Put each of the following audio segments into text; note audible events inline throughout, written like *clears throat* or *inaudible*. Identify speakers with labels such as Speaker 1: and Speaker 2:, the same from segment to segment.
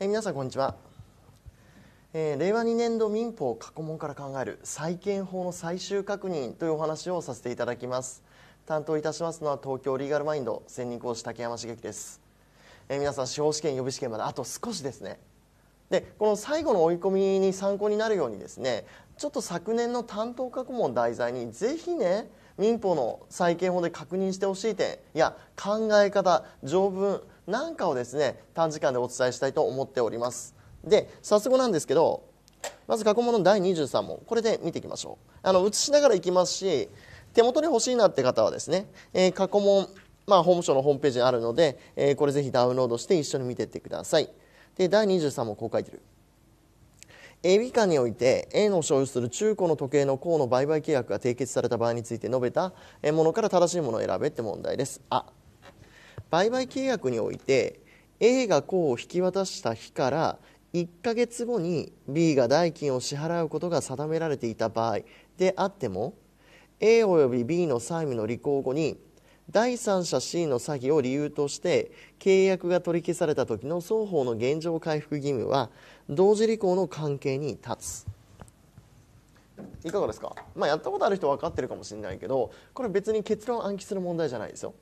Speaker 1: え皆さんこんにちは、えー、令和2年度民法過去問から考える再建法の最終確認というお話をさせていただきます担当いたしますのは東京リーガルマインド専任講師竹山茂樹です、えー、皆さん司法試験予備試験まであと少しですねでこの最後の追い込みに参考になるようにですねちょっと昨年の担当過去問題材にぜひね民法の再建法で確認してほしい点や考え方条文なんかをですね短時間でお伝えしたいと思っておりますで早速なんですけどまず過去問の第23問これで見ていきましょうあの写しながらいきますし手元に欲しいなって方はですね、えー、過去問、まあ、法務省のホームページにあるので、えー、これぜひダウンロードして一緒に見ていってくださいで第23問こう書いてる A 以下において A の所有する中古の時計の項の売買契約が締結された場合について述べたものから正しいものを選べって問題ですあ売買契約において A が甲を引き渡した日から1ヶ月後に B が代金を支払うことが定められていた場合であっても A および B の債務の履行後に第三者 C の詐欺を理由として契約が取り消された時の双方の現状回復義務は同時履行の関係に立ついかがですか、まあ、やったことある人分かってるかもしれないけどこれ別に結論暗記する問題じゃないですよ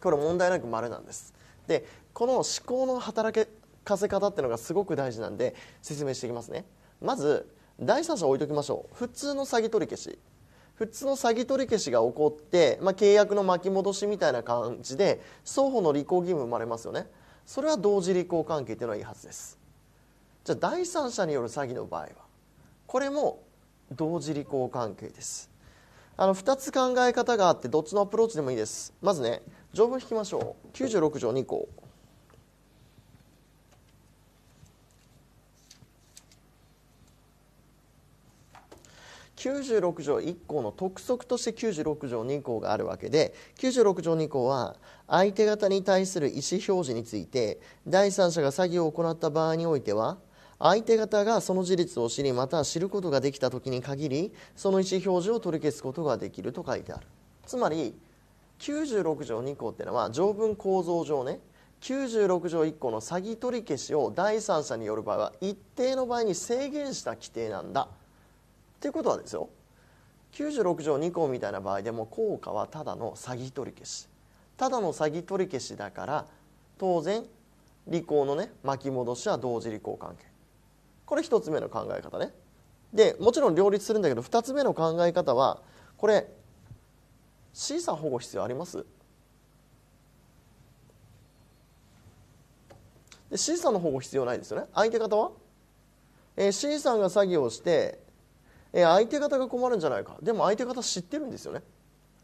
Speaker 1: これ問題なく丸なんですでこの思考の働きかせ方っていうのがすごく大事なんで説明していきますねまず第三者置いときましょう普通の詐欺取り消し普通の詐欺取り消しが起こって、まあ、契約の巻き戻しみたいな感じで双方の履行義務生まれますよねそれは同時履行関係というのはいいはずですじゃあ第三者による詐欺の場合はこれも同時履行関係ですあの2つ考え方があってどっちのアプローチでもいいですまずね条文引きましょう96条2項96条1項の督促として96条2項があるわけで96条2項は相手方に対する意思表示について第三者が詐欺を行った場合においては相手方がその事実を知りまた知ることができた時に限りその意思表示を取り消すことができると書いてあるつまり96条2項っていうのは条文構造上ね96条1項の詐欺取り消しを第三者による場合は一定の場合に制限した規定なんだっていうことはですよ96条2項みたいな場合でも効果はただの詐欺取り消しただの詐欺取り消しだから当然履行のね巻き戻しは同時履行関係これ1つ目の考え方ねでもちろん両立するんだけど2つ目の考え方はこれ C さん保護必要ありますで C さんの保護必要ないですよね相手方は、えー、C さんが作業して、えー、相手方が困るんじゃないかでも相手方知ってるんですよね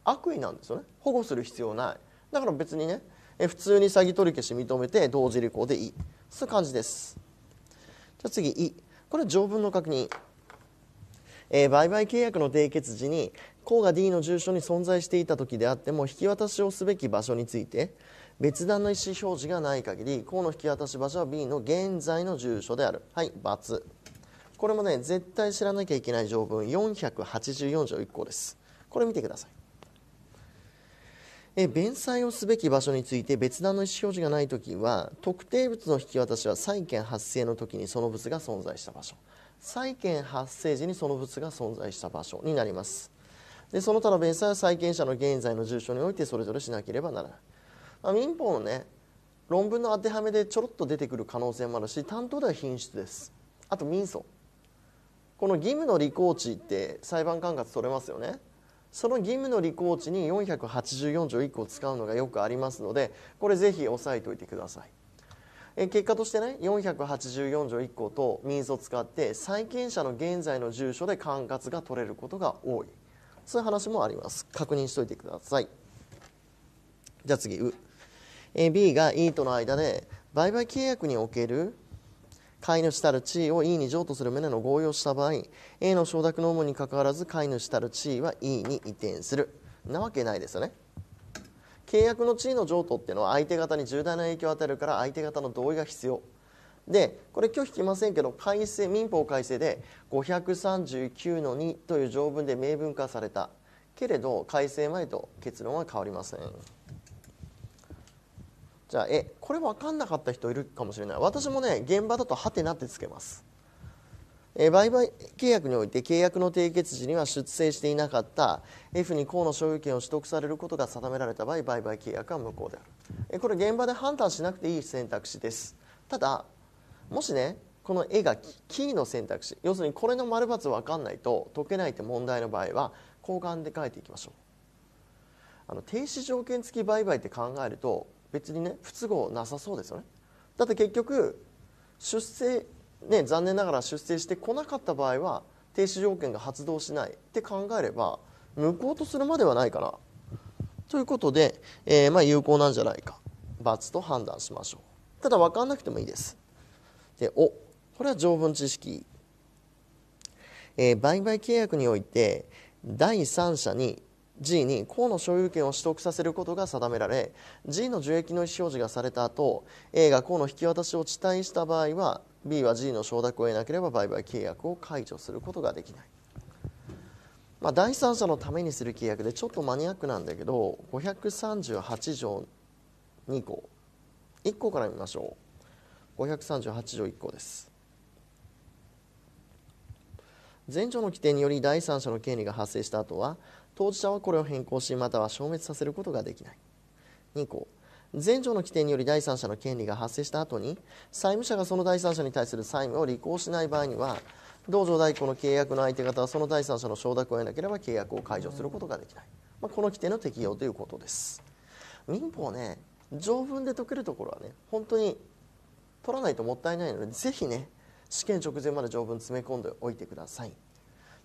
Speaker 1: 悪意なんですよね保護する必要ないだから別にね、えー、普通に詐欺取り消し認めて同時履行でいいそういう感じですじゃあ次「い」これ条文の確認えー、売買契約の締結時に項が D の住所に存在していた時であっても引き渡しをすべき場所について別段の意思表示がない限り項の引き渡し場所は B の現在の住所であるはい×これもね絶対知らなきゃいけない条文484条1項ですこれ見てくださいえ弁済をすべき場所について別段の意思表示がない時は特定物の引き渡しは債権発生の時にその物が存在した場所債権発生時にその物が存在した場所になりますでその他の弁済は債権者の現在の住所においてそれぞれしなければならない、まあ、民法のね論文の当てはめでちょろっと出てくる可能性もあるし担当では品質ですあと民訴この義務の履行地って裁判管轄取れますよねその義務の履行地に484条1個使うのがよくありますのでこれぜひ押さえておいてくださいえ結果としてね484条1項と民訴を使って債権者の現在の住所で管轄が取れることが多いそういう話もあります確認しておいてくださいじゃあ次「う」え B が E との間で売買契約における飼い主たる地位を E に譲渡する旨の合意をした場合 A の承諾の有無にかかわらず飼い主たる地位は E に移転するなわけないですよね契約の地位の譲渡っていうのは相手方に重大な影響を与えるから相手方の同意が必要でこれ拒否きませんけど改正民法改正で539の2という条文で明文化されたけれど改正前と結論は変わりませんじゃあえこれ分かんなかった人いるかもしれない私もね現場だとはてなってつけますえ売買契約において契約の締結時には出征していなかった F に公の所有権を取得されることが定められた場合売買契約は無効であるえこれ現場で判断しなくていい選択肢ですただもしねこの絵がキーの選択肢要するにこれの丸×分かんないと解けないって問題の場合は交換で書いていきましょうあの停止条件付き売買って考えると別にね不都合なさそうですよねだって結局出生ね残念ながら出生してこなかった場合は停止条件が発動しないって考えれば無効とするまではないかなということで、えー、まあ有効なんじゃないか×と判断しましょうただ分かんなくてもいいですでおこれは条文知識、えー、売買契約において第三者に G に公の所有権を取得させることが定められ G の受益の意思表示がされた後 A が公の引き渡しを遅滞した場合は B は G の承諾を得なければ売買契約を解除することができない、まあ、第三者のためにする契約でちょっとマニアックなんだけど538条2項1項から見ましょう538条1項です前条の規定により第三者の権利が発生した後は当事者はこれを変更しまたは消滅させることができない2項前条の規定により第三者の権利が発生した後に債務者がその第三者に対する債務を履行しない場合には同条代行の契約の相手方はその第三者の承諾を得なければ契約を解除することができない、まあ、この規定の適用ということです民法ね条文で解けるところはね本当に取らないともったいないのでぜひね試験直前まで条文詰め込んでおいてください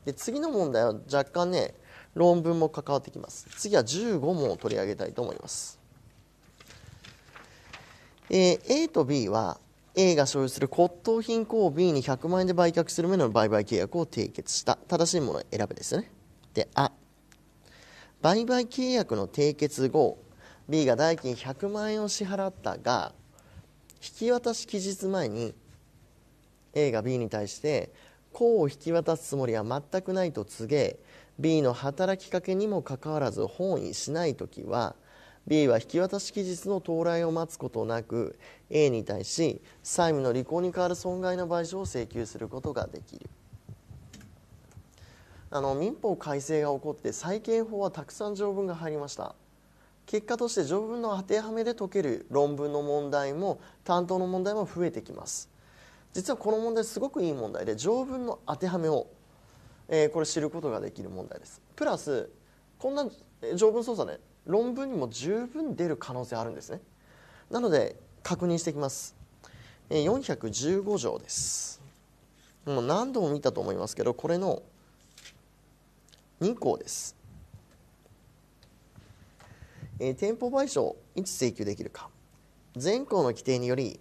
Speaker 1: で次の問題は若干ね論文も関わってきます次は15問を取り上げたいと思います、えー、A と B は A が所有する骨董品庫を B に100万円で売却する目の売買契約を締結した正しいものを選べですよねであ売買契約の締結後 B が代金100万円を支払ったが引き渡し期日前に A が B に対して公を引き渡すつもりは全くないと告げ B の働きかけにもかかわらず本意しない時は B は引き渡し期日の到来を待つことなく A に対し債務の履行に代わる損害の賠償を請求することができるあの民法改正が起こって債権法はたくさん条文が入りました結果として条文の当てはめで解ける論文の問題も担当の問題も増えてきます実はこの問題すごくいい問題で条文の当てはめを、えー、これ知ることができる問題ですプラスこんな条文操作ね、論文にも十分出る可能性あるんですねなので確認していきます415条ですもう何度も見たと思いますけどこれの2項ですえー、店舗賠償をいつ請求できるか全項の規定により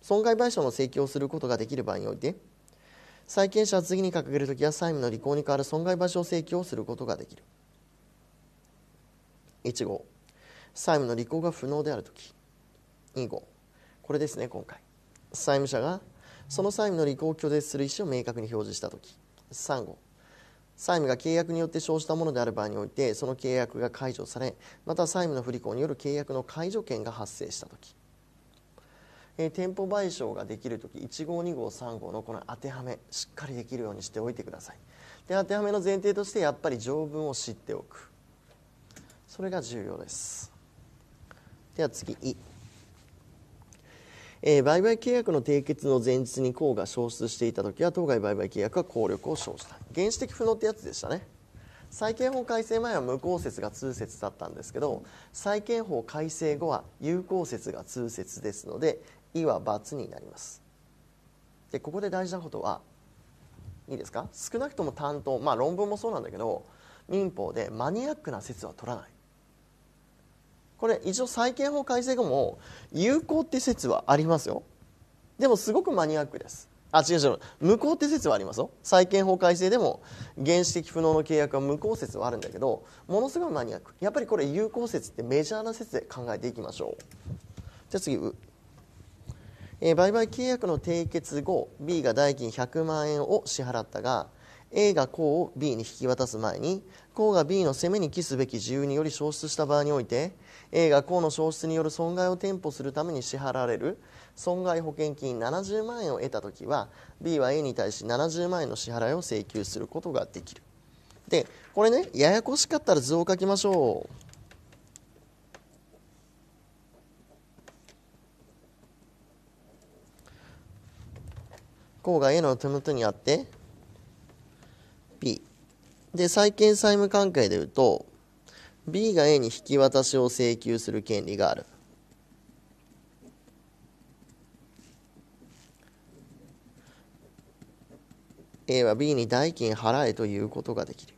Speaker 1: 損害賠償の請求をすることができる場合において債権者は次に掲げるときは債務の履行に代わる損害賠償請求をすることができる1号債務の履行が不能であるとき2号これですね今回債務者がその債務の履行を拒絶する意思を明確に表示した時3号債務が契約によって生じたものである場合においてその契約が解除されまた債務の不履行による契約の解除権が発生した時、えー、店舗賠償ができる時1号2号3号のこの当てはめしっかりできるようにしておいてくださいで当てはめの前提としてやっぱり条文を知っておくそれが重要ですでは次「い」えー、売買契約の締結の前日に公が消失していた時は当該売買契約は効力を生じた原始的不能ってやつでしたね債権法改正前は無効説が通説だったんですけど債権法改正後は有効説が通説ですので「い」は罰になりますでここで大事なことはいいですか少なくとも担当まあ論文もそうなんだけど民法でマニアックな説は取らないこれ一応債権法改正後も有効って説はありますよでもすごくマニアックですあ違う違う無効って説はありますよ債権法改正でも原始的不能の契約は無効説はあるんだけどものすごいマニアックやっぱりこれ有効説ってメジャーな説で考えていきましょうじゃあ次うえー、売買契約の締結後 B が代金100万円を支払ったが A が項を B に引き渡す前に項が B の攻めに期すべき自由により消失した場合において A が項の消失による損害を担保するために支払われる損害保険金70万円を得た時は B は A に対し70万円の支払いを請求することができるでこれねややこしかったら図を書きましょう項が A の手元にあってで、債権債務関係でいうと、B が A に引き渡しを請求する権利がある。A は B に代金払えということができる。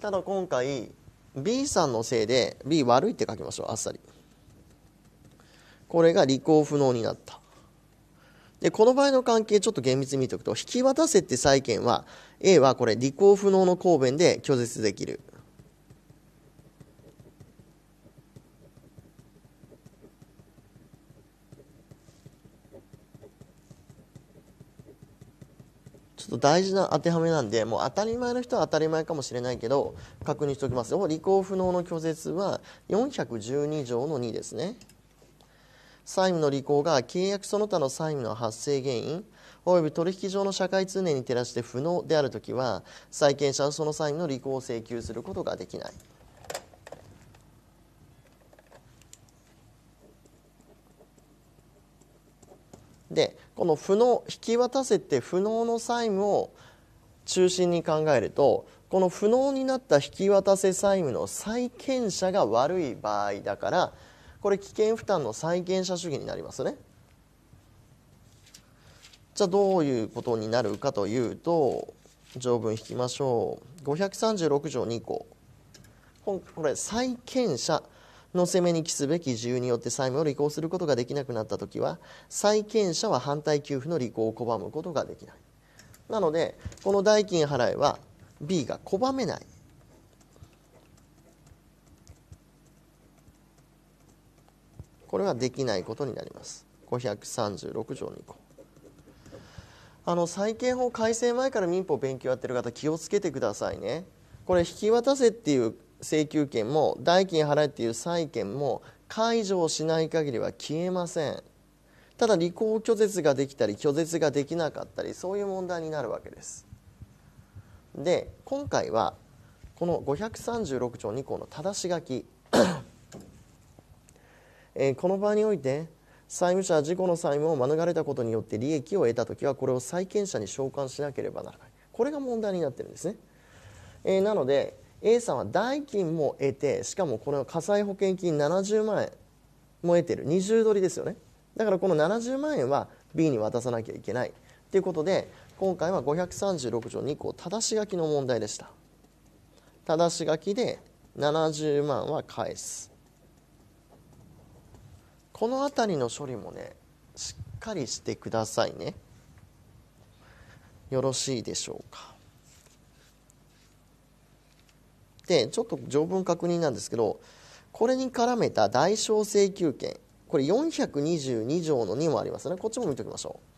Speaker 1: ただ今回 B さんのせいで B 悪いって書きましょうあっさり。これが履行不能になった。で、この場合の関係ちょっと厳密に見ておくと、引き渡せって債権は、A はこれ、履行不能の公弁で拒絶できる。ちょっと大事な当てはめなんで、もう当たり前の人は当たり前かもしれないけど、確認しておきますよ。履行不能の拒絶は412条の2ですね。債務の履行が契約その他の債務の発生原因及び取引上の社会通念に照らして不能であるときは債権者はその債務の履行を請求することができない。でこの不能引き渡せて不能の債務を中心に考えるとこの不能になった引き渡せ債務の債権者が悪い場合だからこれ危険負担の債権者主義になりますねじゃあどういうことになるかというと条文引きましょう536条2項これ債権者の責めに期すべき自由によって債務を履行することができなくなった時は債権者は反対給付の履行を拒むことができないなのでこの代金払いは B が拒めないこれはできないことになります536条2項あの債権法改正前から民法勉強やってる方気をつけてくださいねこれ引き渡せっていう請求権も代金払えっていう債権も解除をしない限りは消えませんただ履行拒絶ができたり拒絶ができなかったりそういう問題になるわけですで今回はこの536条2項の正し書きえこの場において債務者は自己の債務を免れたことによって利益を得た時はこれを債権者に償還しなければならないこれが問題になってるんですね、えなので A さんは代金も得てしかもこの火災保険金70万円も得てる20ドりですよねだからこの70万円は B に渡さなきゃいけないということで今回は536条2項正し書きの問題でした正し書きで70万は返すこの辺りの処理もねしっかりしてくださいねよろしいでしょうかでちょっと条文確認なんですけどこれに絡めた代償請求権これ422条の2もありますねこっちも見ておきましょう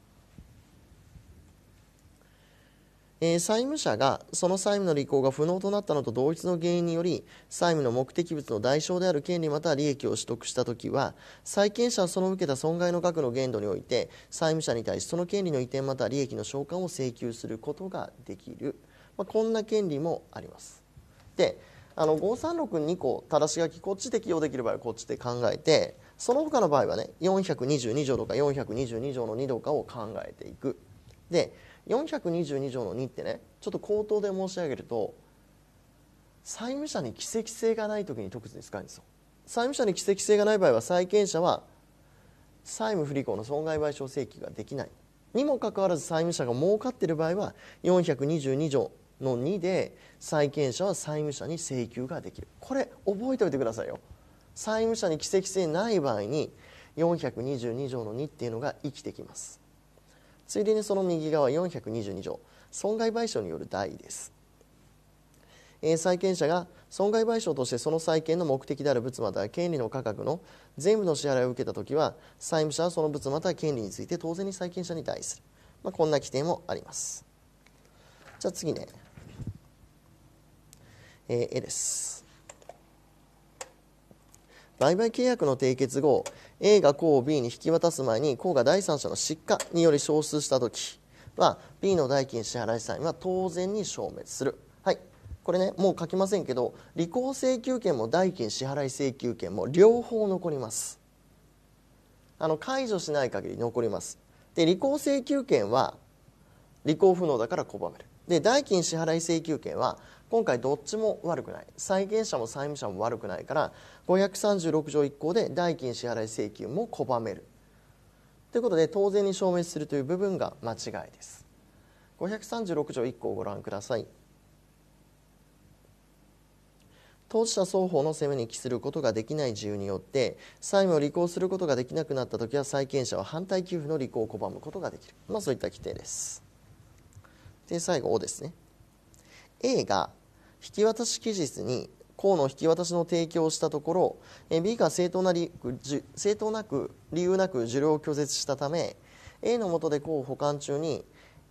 Speaker 1: えー、債務者がその債務の履行が不能となったのと同一の原因により債務の目的物の代償である権利または利益を取得した時は債権者はその受けた損害の額の限度において債務者に対しその権利の移転または利益の償還を請求することができる、まあ、こんな権利もあります。であの5362個正し書きこっちで用できる場合はこっちで考えてその他の場合はね422条とか422条の2度かを考えていく。で422条の2ってねちょっと口頭で申し上げると債務者に奇跡性がない時に特に使うんですよ債務者に奇跡性がない場合は債権者は債務不履行の損害賠償請求ができないにもかかわらず債務者が儲かっている場合は422条の2で債権者は債務者に請求ができるこれ覚えておいてくださいよ債務者に奇跡性ない場合に422条の2っていうのが生きてきますついでにその右側422条損害賠償による代です、え債権者が損害賠償としてその債権の目的である物または権利の価格の全部の支払いを受けた時は債務者はその物または権利について当然に債権者に代する、まあ、こんな規定もありますじゃあ次ね、え A です売買契約の締結後 A が項を B に引き渡す前に項が第三者の失火により消失した時は B の代金支払い債務は当然に消滅する。はいこれねもう書きませんけど履行請求権も代金支払い請求権も両方残りますあの解除しない限り残りますで履行請求権は履行不能だから拒めるで代金支払い請求権は今回どっちも悪くない債権者も債務者も悪くないから536条1項で代金支払い請求も拒めるということで当然に証明するという部分が間違いです536条1項をご覧ください当事者双方の責めに帰することができない自由によって債務を履行することができなくなった時は債権者は反対給付の履行を拒むことができる、まあ、そういった規定ですで最後「お」ですね A が引き渡し期日に公の引き渡しの提供をしたところ B が正当な理正当なく理由なく受領を拒絶したため A のもとで公を保管中に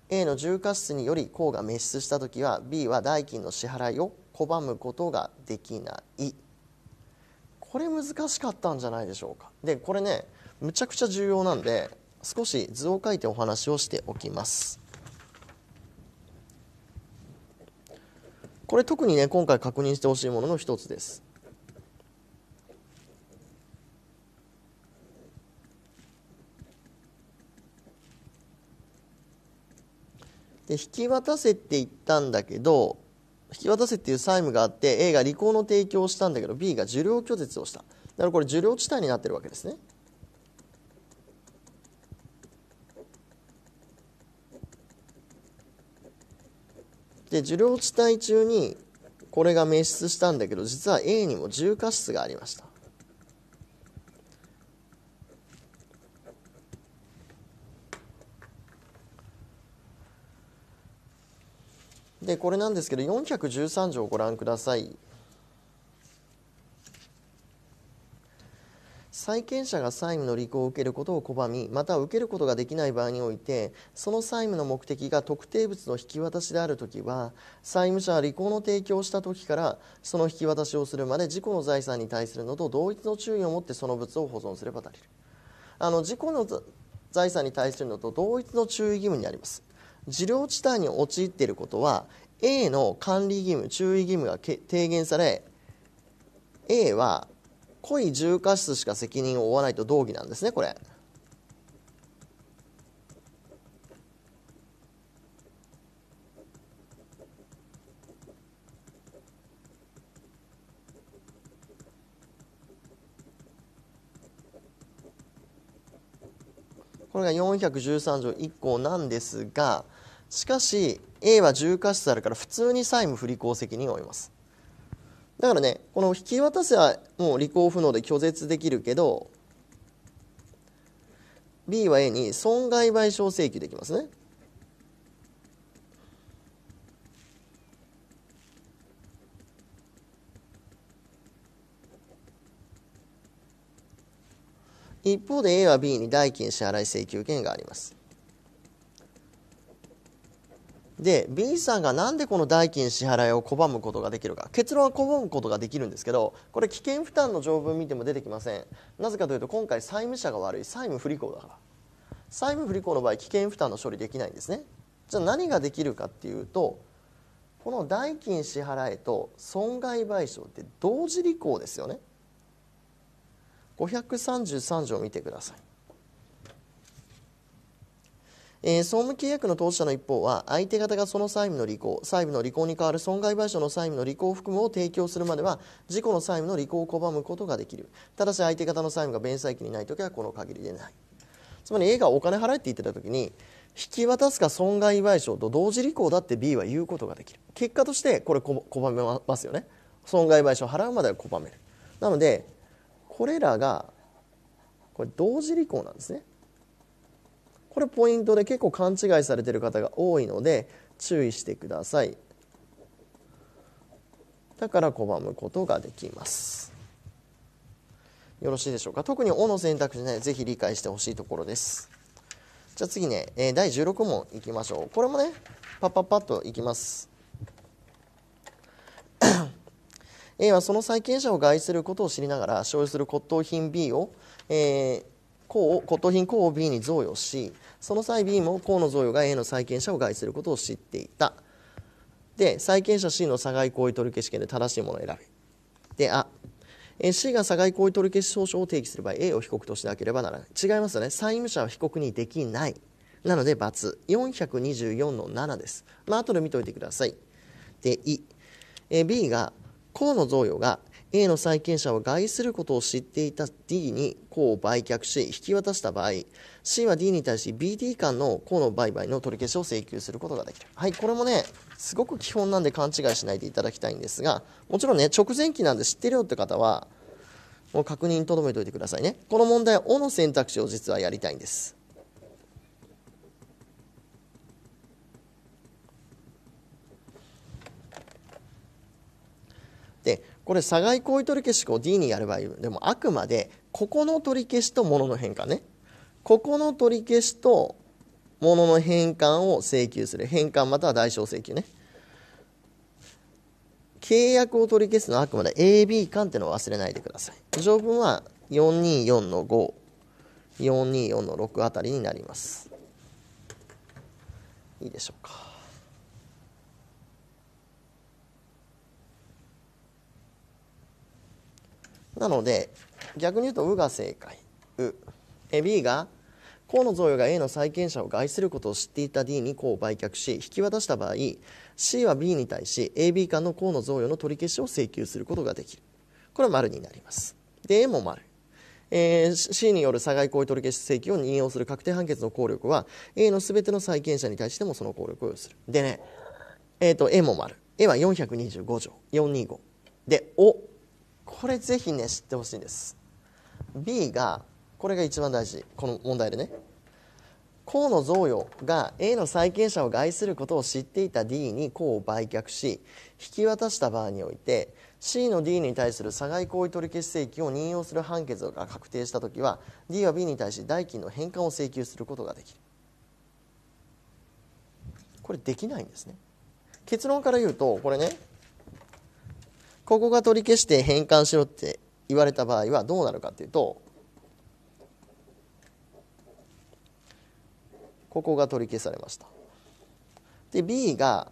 Speaker 1: A の重過失により公が滅失した時は B は代金の支払いを拒むことができないこれ難しかったんじゃないでしょうかでこれねむちゃくちゃ重要なんで少し図を書いてお話をしておきますこれ特にね今回確認してほしいものの一つです。で引き渡せって言ったんだけど引き渡せっていう債務があって A が履行の提供をしたんだけど B が受領拒絶をしただからこれ受領地帯になってるわけですね。で受領地帯中にこれが滅失したんだけど実は A にも重過失がありました。でこれなんですけど413条をご覧ください債権者が債務の履行を受けることを拒みまたは受けることができない場合においてその債務の目的が特定物の引き渡しである時は債務者は履行の提供をした時からその引き渡しをするまで自己の財産に対するのと同一の注意を持ってその物を保存すれば足りるあの自己の財産に対するのと同一の注意義務になります受領地帯に陥っていることは A の管理義務注意義務が提言され A は故意重過失しか責任を負わないと同義なんですねこれ。これが413条1項なんですがしかし A は重過失あるから普通に債務不履行責任を負いますだからねこの引き渡せはもう履行不能で拒絶できるけど B は A に損害賠償請求できますね一方で A は B に代金支払い請求権がありますで B さんがなんでこの代金支払いを拒むことができるか結論は拒むことができるんですけどこれ危険負担の条文見ても出てきませんなぜかというと今回債務者が悪い債務不履行だから債務不履行の場合危険負担の処理できないんですねじゃあ何ができるかっていうとこの代金支払いと損害賠償って同時履行ですよね533条見てくださいえー、総務契約の当事者の一方は相手方がその債務の履行債務の履行に代わる損害賠償の債務の履行含むを提供するまでは事故の債務の履行を拒むことができるただし相手方の債務が弁済期にない時はこの限りでないつまり A がお金払えって言ってた時に引き渡すか損害賠償と同時履行だって B は言うことができる結果としてこれ拒めますよね損害賠償払うまでは拒めるなのでこれらがこれ同時履行なんですねこれポイントで結構勘違いされてる方が多いので注意してくださいだから拒むことができますよろしいでしょうか特に「お」の選択肢ねぜひ理解してほしいところですじゃあ次ね、え第16問いきましょうこれもねパッパッパッといきます A *clears throat* はその債権者を害することを知りながら所有する骨董品 B を、えー項を骨董品項を B に贈与しその際 B も項の贈与が A の債権者を害することを知っていたで債権者 C の差外行為取消権で正しいものを選べであ C が差外行為取消証書を提起する場合 A を被告としなければならない違いますよね債務者は被告にできないなので×。424の7です。まあ、後で見ておいてください。で、い。え B が、項の贈与が A の債権者は害することを知っていた D に項を売却し引き渡した場合 C は D に対し BD 間の項の売買の取り消しを請求することができる、はい、これもねすごく基本なんで勘違いしないでいただきたいんですがもちろんね直前期なんで知ってるよって方はもう確認とどめておいてくださいねこの問題は「O の選択肢を実はやりたいんですこれ差外行為取り消しを D にやればいいでもあくまでここの取り消しと物の変換ねここの取り消しと物の変換を請求する変換または代償請求ね契約を取り消すのはあくまで AB 間ってのを忘れないでください条文は424の5424の6あたりになりますいいでしょうかなので逆に言うと「う」が正解「う」え B が項の贈与が A の債権者を害することを知っていた D に項を売却し引き渡した場合 C は B に対し AB 間の項の贈与の取り消しを請求することができるこれは丸になりますで A も丸えー、C による差外行為取り消し請求を引用する確定判決の効力は A のすべての債権者に対してもその効力を要するでね、えーと、A も丸 A は425条425で「お」これぜひね知ってほしいんです B がこれが一番大事この問題でね項の贈与が A の債権者を害することを知っていた D に項を売却し引き渡した場合において C の D に対する差害行為取消請求を任用する判決が確定した時は D は B に対し代金の返還を請求することができるこれできないんですね結論から言うとこれねここが取り消して変換しろって言われた場合はどうなるかっていうとここが取り消されましたで B が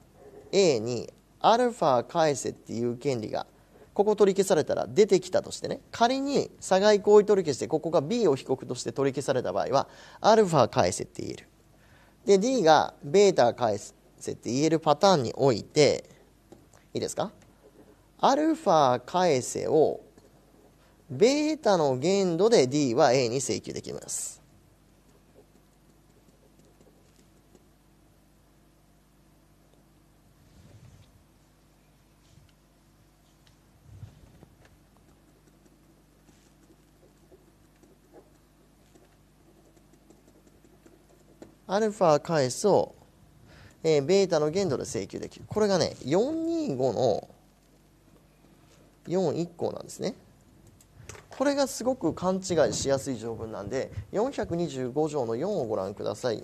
Speaker 1: A にアルファ返せっていう権利がここ取り消されたら出てきたとしてね仮に差外行為取り消してここが B を被告として取り消された場合はアルファ返せって言えるで D がベータ返せって言えるパターンにおいていいですかアルファ返せをベータの限度で D は A に請求できます。アルファ返すを、えー、ベータの限度で請求できる。これがね、425の41項なんですねこれがすごく勘違いしやすい条文なんで425条の4をご覧ください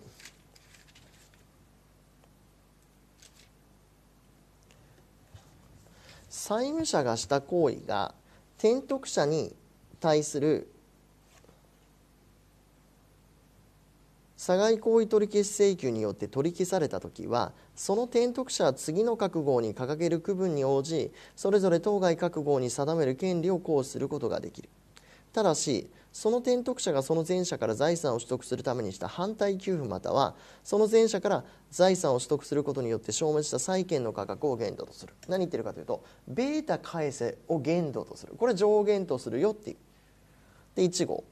Speaker 1: 債務者がした行為が転得者に対する社外行為取消請求によって取り消された時はその転得者は次の各号に掲げる区分に応じそれぞれ当該各号に定める権利を行使することができるただしその転得者がその前者から財産を取得するためにした反対給付またはその前者から財産を取得することによって消滅した債権の価格を限度とする何言ってるかというとベータ返せを限度とするこれ上限とするよっていうで1号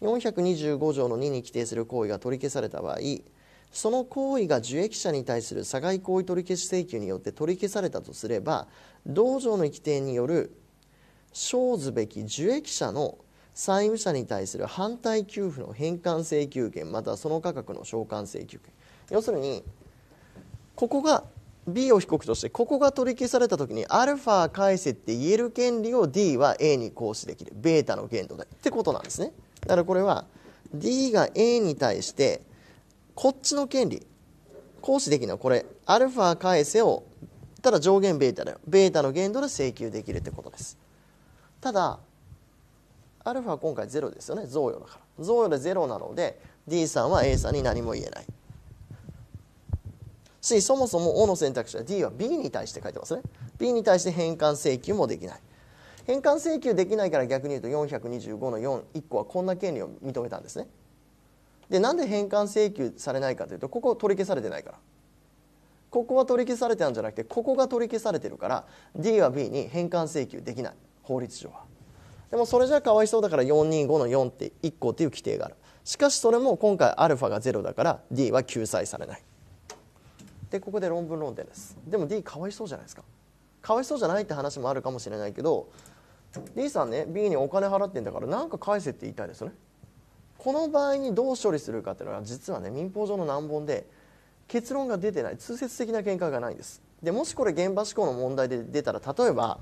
Speaker 1: 425条の2に規定する行為が取り消された場合その行為が受益者に対する差害行為取消請求によって取り消されたとすれば同条の規定による生ずべき受益者の債務者に対する反対給付の返還請求権またはその価格の償還請求権要するにここが B を被告としてここが取り消された時に α 返せって言える権利を D は A に行使できる β の限度でってことなんですね。だからこれは D が A に対してこっちの権利行使できるのはこれ α 返せをただ上限 β だよ β の限度で請求できるってことですただ α ァ今回0ですよね贈与だから贈与で0なので D さんは A さんに何も言えないしそもそも O の選択肢は D は B に対して書いてますね B に対して返還請求もできない返還請求できないから逆に言うと425の41個はこんな権利を認めたんですねでなんで返還請求されないかというとここ取り消されてないからここは取り消されてたんじゃなくてここが取り消されてるから D は B に返還請求できない法律上はでもそれじゃかわいそうだから425の4って1個っていう規定があるしかしそれも今回アルファが0だから D は救済されないでここで論文論点ですでも D かわいそうじゃないですかかわいそうじゃないって話もあるかもしれないけど D さんね B にお金払ってんだから何か返せって言いたいですよねこの場合にどう処理するかっていうのは実はね民法上の難問で結論が出てない通説的な見解がないんですでもしこれ現場志向の問題で出たら例えば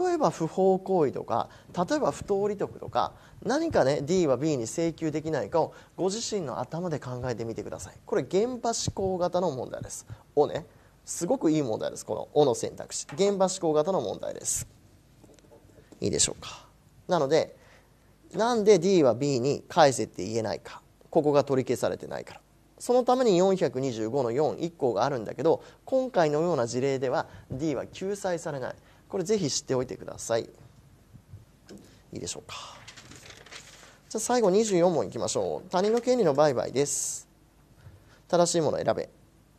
Speaker 1: 例えば不法行為とか例えば不当利得とか何かね D は B に請求できないかをご自身の頭で考えてみてくださいこれ現場志向型の問題ですをねすごくいい問題ですこの「お」の選択肢現場志向型の問題ですいいでしょうかなのでなんで D は B に返せって言えないかここが取り消されてないからそのために425の41項があるんだけど今回のような事例では D は救済されないこれぜひ知っておいてくださいいいでしょうかじゃあ最後24問いきましょう他人の権利の売買です正しいものを選べ、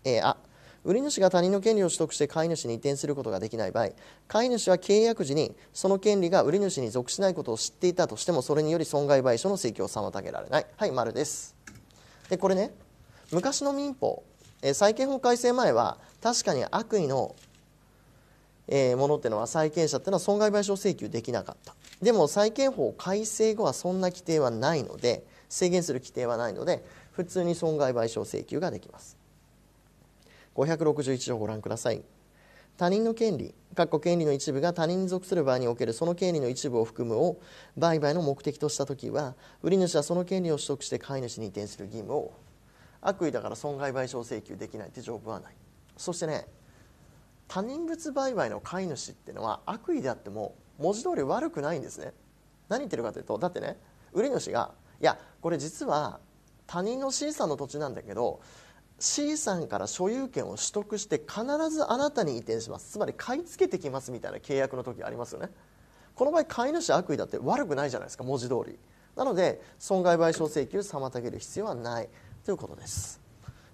Speaker 1: えー、あ売り主が他人の権利を取得して買い主に移転することができない場合買い主は契約時にその権利が売り主に属しないことを知っていたとしてもそれにより損害賠償の請求を妨げられないはい丸ですでこれね昔の民法、え債権法改正前は確かに悪意の、えものっていうのは債権者っていうのは損害賠償請求できなかったでも債権法改正後はそんな規定はないので制限する規定はないので普通に損害賠償請求ができます561条をご覧ください他人の権利っこ権利の一部が他人に属する場合におけるその権利の一部を含むを売買の目的とした時は売り主はその権利を取得して買い主に移転する義務を悪意だから損害賠償請求できないって条文はないそしてね他人物売買の買い主っていうのは悪意であっても文字通り悪くないんですね何言ってるかというとだってね売り主がいやこれ実は他人の C さんの土地なんだけど C さんから所有権を取得して必ずあなたに移転しますつまり買い付けてきますみたいな契約の時ありますよねこの場合買い主悪意だって悪くないじゃないですか文字通りなので損害賠償請求妨げる必要はないということです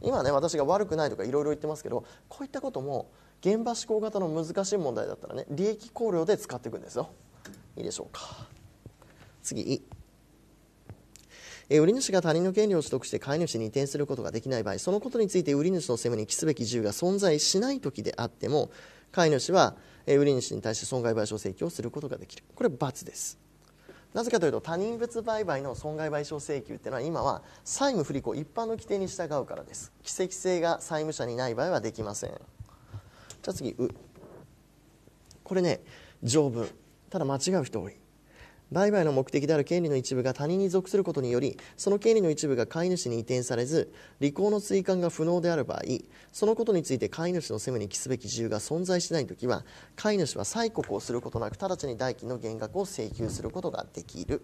Speaker 1: 今ね私が悪くないとかいろいろ言ってますけどこういったことも現場思考型の難しい問題だったらね利益考慮で使っていくんですよいいでしょうか次え売り主が他人の権利を取得して買い主に移転することができない場合そのことについて売り主の責務に期すべき自由が存在しない時であっても買い主は、え売り主に対して損害賠償請求をすることができるこれ罰ですなぜかというと他人物売買の損害賠償請求っていうのは今は債務不履行一般の規定に従うからです奇跡性が債務者にない場合はできませんじゃあ次「う」これね条文ただ間違う人多い売買の目的である権利の一部が他人に属することによりその権利の一部が飼い主に移転されず履行の追還が不能である場合そのことについて飼い主の責めに期すべき自由が存在しない時は飼い主は催告をすることなく直ちに代金の減額を請求することができる、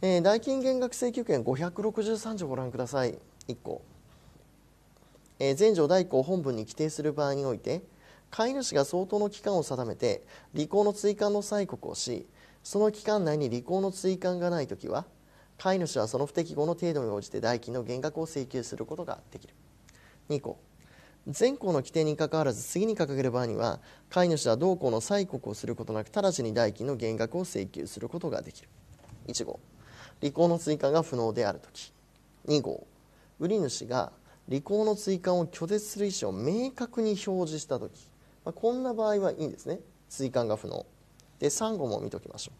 Speaker 1: えー、代金減額請求権563条ご覧ください1項、えー、前条第1項本文に規定する場合において飼い主が相当の期間を定めて履行の追加の催告をしその期間内に履行の追加がない時は飼い主はその不適合の程度に応じて代金の減額を請求することができる2項前項の規定にかかわらず次に掲げる場合には飼い主は同項の催告をすることなく直ちに代金の減額を請求することができる1号履行の追加が不能である時2号売り主が履行の追加を拒絶する意思を明確に表示した時、まあ、こんな場合はいいんですね追加が不能でンゴも見ておきましょ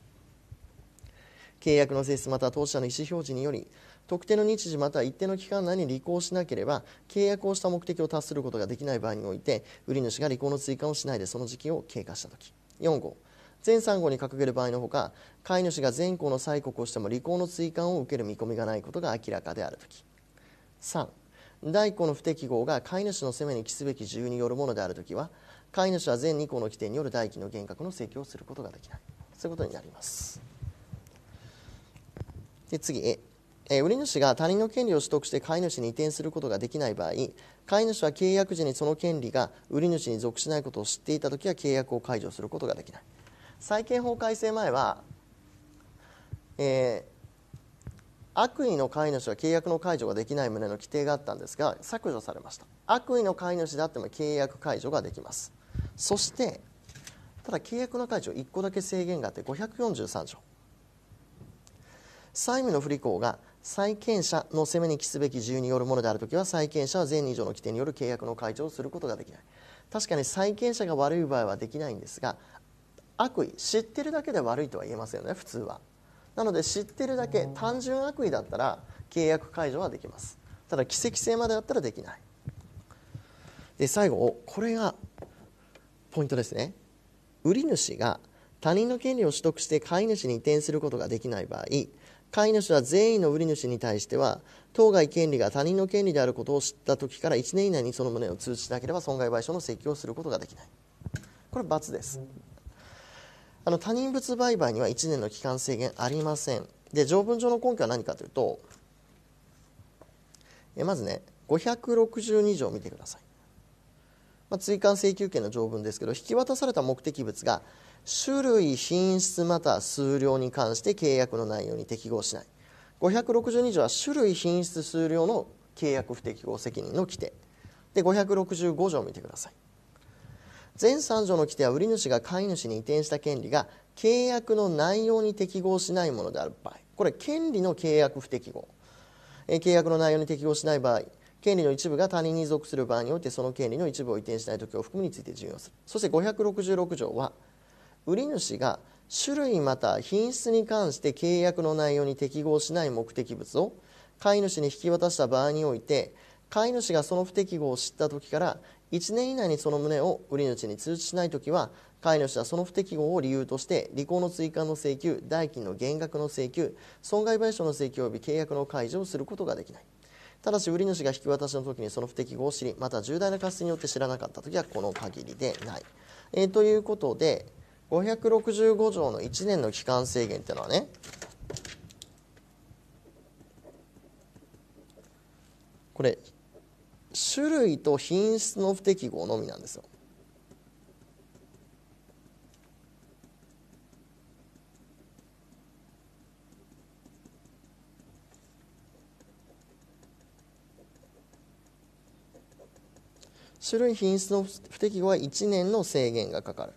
Speaker 1: う契約の性質または当事者の意思表示により特定の日時または一定の期間内に履行しなければ契約をした目的を達することができない場合において売り主が履行の追加をしないでその時期を経過した時4号全3号に掲げる場合のほか飼い主が全項の催告をしても履行の追加を受ける見込みがないことが明らかである時3第1項の不適合が飼い主の責めに帰すべき事由によるものである時は飼い主は全2項の規定による代金の減額の請求をすることができないそういうことになりますで次え売り主が他人の権利を取得して飼い主に移転することができない場合飼い主は契約時にその権利が売り主に属しないことを知っていた時は契約を解除することができない債権法改正前は、えー、悪意の飼い主は契約の解除ができない旨の規定があったんですが削除されました悪意の飼い主であっても契約解除ができますそしてただ契約の解除1個だけ制限があって543条債務の不履行が債権者の責めに期すべき自由によるものであるときは債権者は全2条の規定による契約の解除をすることができない確かに債権者が悪い場合はできないんですが悪意知ってるだけで悪いとは言えませんよね普通はなので知ってるだけ単純悪意だったら契約解除はできますただ奇跡性までだったらできないで最後これがポイントですね売り主が他人の権利を取得して買い主に移転することができない場合買い主は善意の売り主に対しては当該権利が他人の権利であることを知った時から1年以内にその旨を通知しなければ損害賠償の請求をすることができないこれは×ですあの他人物売買には1年の期間制限ありませんで条文上の根拠は何かというとえまずね562条を見てくださいまあ、追加請求権の条文ですけど引き渡された目的物が種類品質または数量に関して契約の内容に適合しない562条は種類品質数量の契約不適合責任の規定で565条を見てください全3条の規定は売り主が買い主に移転した権利が契約の内容に適合しないものである場合これ権利の契約不適合契約の内容に適合しない場合権利の一部が他人に属する場合においてその権利の一部を移転しない時を含むについて順用するそして566条は売り主が種類また品質に関して契約の内容に適合しない目的物を飼い主に引き渡した場合において飼い主がその不適合を知った時から1年以内にその旨を売り主に通知しない時は飼い主はその不適合を理由として履行の追加の請求代金の減額の請求損害賠償の請求及び契約の解除をすることができない。ただし売り主が引き渡しの時にその不適合を知りまた重大な過失によって知らなかった時はこの限りでない。えー、ということで565条の1年の期間制限っていうのはねこれ種類と品質の不適合のみなんですよ。種類品質の不適合は1年の制限がかかる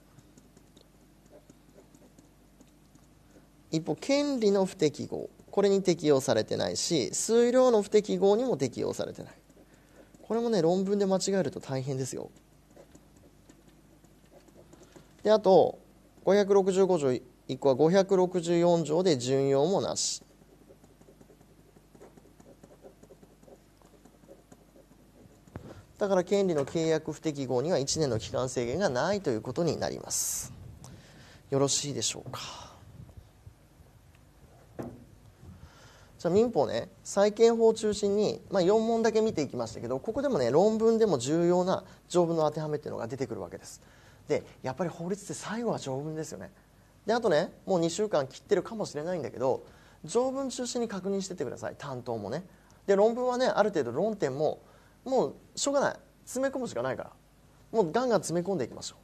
Speaker 1: 一方権利の不適合これに適用されてないし数量の不適合にも適用されてないこれもね論文で間違えると大変ですよであと565条1個は564条で順用もなしだから権利の契約不適合には1年の期間制限がないということになりますよろしいでしょうかじゃあ民法ね債権法を中心に、まあ、4問だけ見ていきましたけどここでもね論文でも重要な条文の当てはめっていうのが出てくるわけですでやっぱり法律って最後は条文ですよねであとねもう2週間切ってるかもしれないんだけど条文中心に確認してってください担当もねで論文はねある程度論点ももうしょうがない詰め込むしかないからもうガンガン詰め込んでいきましょ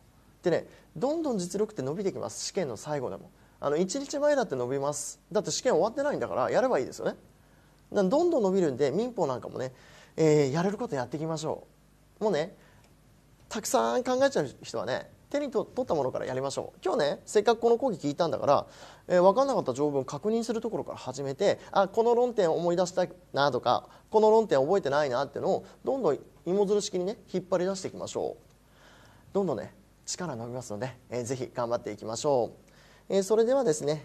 Speaker 1: うでねどんどん実力って伸びてきます試験の最後でもあの1日前だって伸びますだって試験終わってないんだからやればいいですよねどんどん伸びるんで民法なんかもね、えー、やれることやっていきましょうもうねたくさん考えちゃう人はね手に取ったものからやりましょう今日ねせっかくこの講義聞いたんだから、えー、分かんなかった条文確認するところから始めてあこの論点を思い出したいなとかこの論点覚えてないなっていうのをどんどん芋づる式にね引っ張り出していきましょうどんどんね力伸びますので、えー、ぜひ頑張っていきましょう、えー、それではですね、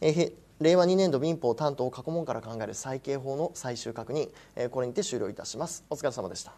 Speaker 1: えー、令和2年度民法担当過去問から考える再掲法の最終確認、えー、これにて終了いたしますお疲れ様でした